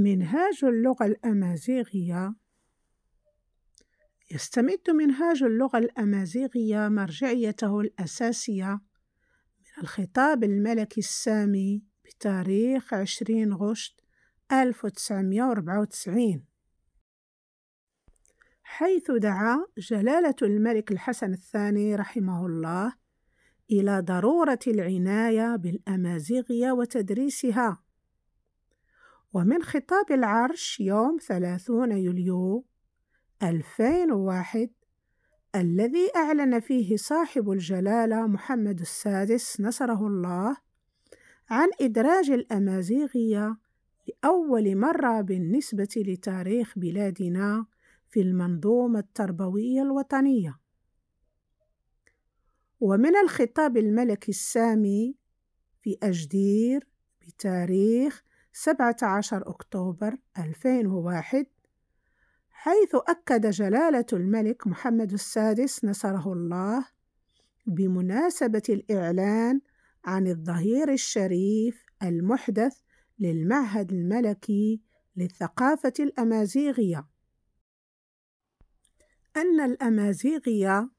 منهاج اللغة الأمازيغية يستمد منهاج اللغة الأمازيغية مرجعيته الأساسية من الخطاب الملكي السامي بتاريخ 20 غشت 1994 حيث دعا جلالة الملك الحسن الثاني رحمه الله إلى ضرورة العناية بالأمازيغية وتدريسها ومن خطاب العرش يوم 30 يوليو 2001 الذي أعلن فيه صاحب الجلالة محمد السادس نصره الله عن إدراج الأمازيغية لأول مرة بالنسبة لتاريخ بلادنا في المنظومة التربوية الوطنية ومن الخطاب الملكي السامي في أجدير بتاريخ 17 أكتوبر 2001 حيث أكد جلالة الملك محمد السادس نصره الله بمناسبة الإعلان عن الظهير الشريف المحدث للمعهد الملكي للثقافة الأمازيغية أن الأمازيغية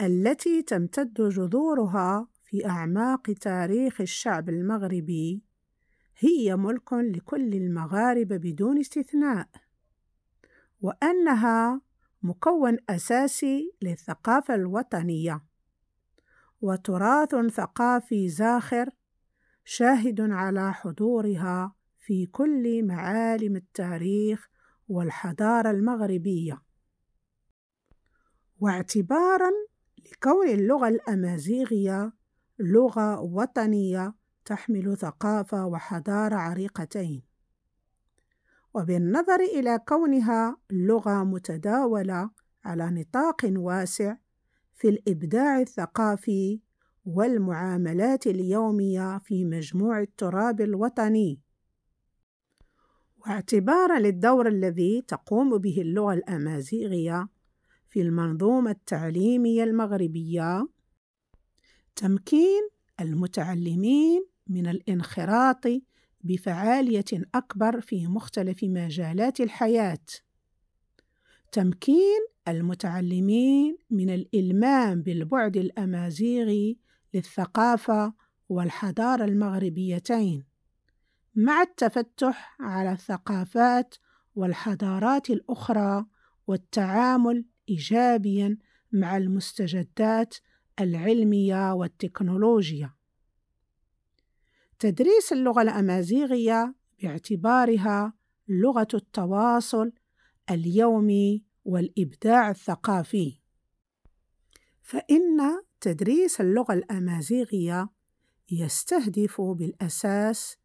التي تمتد جذورها في أعماق تاريخ الشعب المغربي هي ملك لكل المغاربة بدون استثناء وأنها مكون أساسي للثقافة الوطنية وتراث ثقافي زاخر شاهد على حضورها في كل معالم التاريخ والحضارة المغربية واعتبارا لكون اللغة الأمازيغية لغة وطنية تحمل ثقافة وحضارة عريقتين وبالنظر إلى كونها لغة متداولة على نطاق واسع في الإبداع الثقافي والمعاملات اليومية في مجموع التراب الوطني واعتبارا للدور الذي تقوم به اللغة الأمازيغية في المنظومة التعليمية المغربية تمكين المتعلمين من الانخراط بفعاليه اكبر في مختلف مجالات الحياه تمكين المتعلمين من الالمام بالبعد الامازيغي للثقافه والحضاره المغربيتين مع التفتح على الثقافات والحضارات الاخرى والتعامل ايجابيا مع المستجدات العلميه والتكنولوجيا تدريس اللغة الأمازيغية باعتبارها لغة التواصل اليومي والإبداع الثقافي فإن تدريس اللغة الأمازيغية يستهدف بالأساس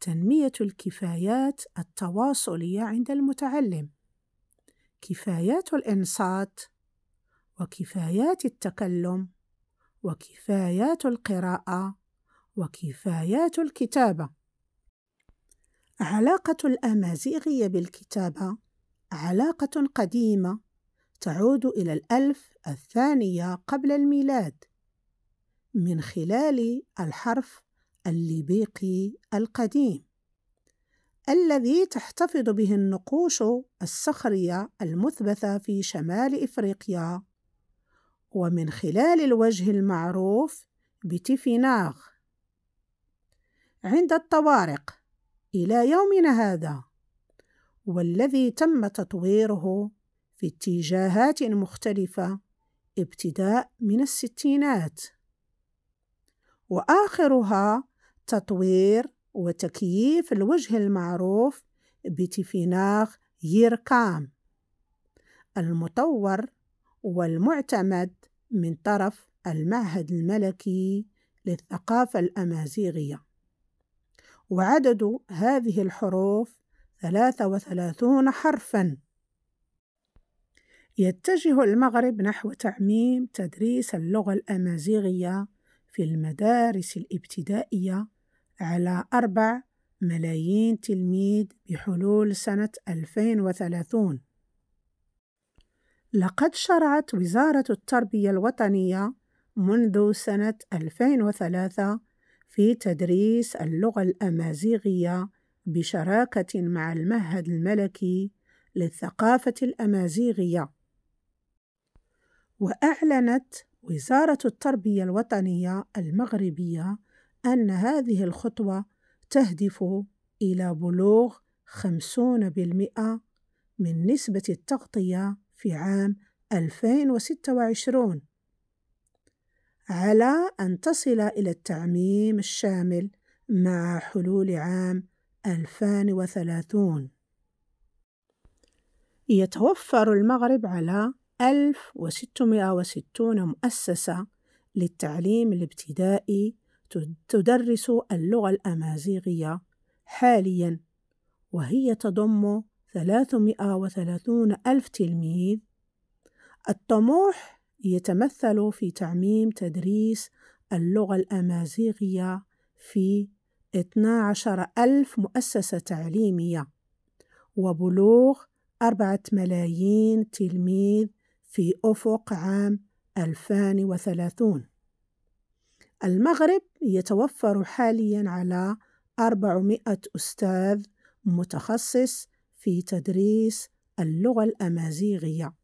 تنمية الكفايات التواصلية عند المتعلم كفايات الإنصات وكفايات التكلم وكفايات القراءة وكفايات الكتابة علاقة الأمازيغية بالكتابة علاقة قديمة تعود إلى الألف الثانية قبل الميلاد من خلال الحرف الليبيقي القديم الذي تحتفظ به النقوش الصخرية المثبتة في شمال إفريقيا ومن خلال الوجه المعروف بتيفيناخ عند الطوارق إلى يومنا هذا والذي تم تطويره في اتجاهات مختلفة ابتداء من الستينات وآخرها تطوير وتكييف الوجه المعروف بتفناخ ييركام المطور والمعتمد من طرف المعهد الملكي للثقافة الأمازيغية وعدد هذه الحروف ثلاثة وثلاثون حرفاً يتجه المغرب نحو تعميم تدريس اللغة الأمازيغية في المدارس الابتدائية على أربع ملايين تلميذ بحلول سنة 2030 لقد شرعت وزارة التربية الوطنية منذ سنة 2003 في تدريس اللغة الأمازيغية بشراكة مع المعهد الملكي للثقافة الأمازيغية. وأعلنت وزارة التربية الوطنية المغربية أن هذه الخطوة تهدف إلى بلوغ 50% من نسبة التغطية في عام 2026 على أن تصل إلى التعميم الشامل مع حلول عام 2030 يتوفر المغرب على 1660 مؤسسة للتعليم الابتدائي تدرس اللغة الأمازيغية حالياً وهي تضم 330 ألف تلميذ الطموح يتمثل في تعميم تدريس اللغة الأمازيغية في 12 ألف مؤسسة تعليمية وبلوغ أربعة ملايين تلميذ في أفق عام 2030 المغرب يتوفر حاليا على 400 أستاذ متخصص في تدريس اللغة الأمازيغية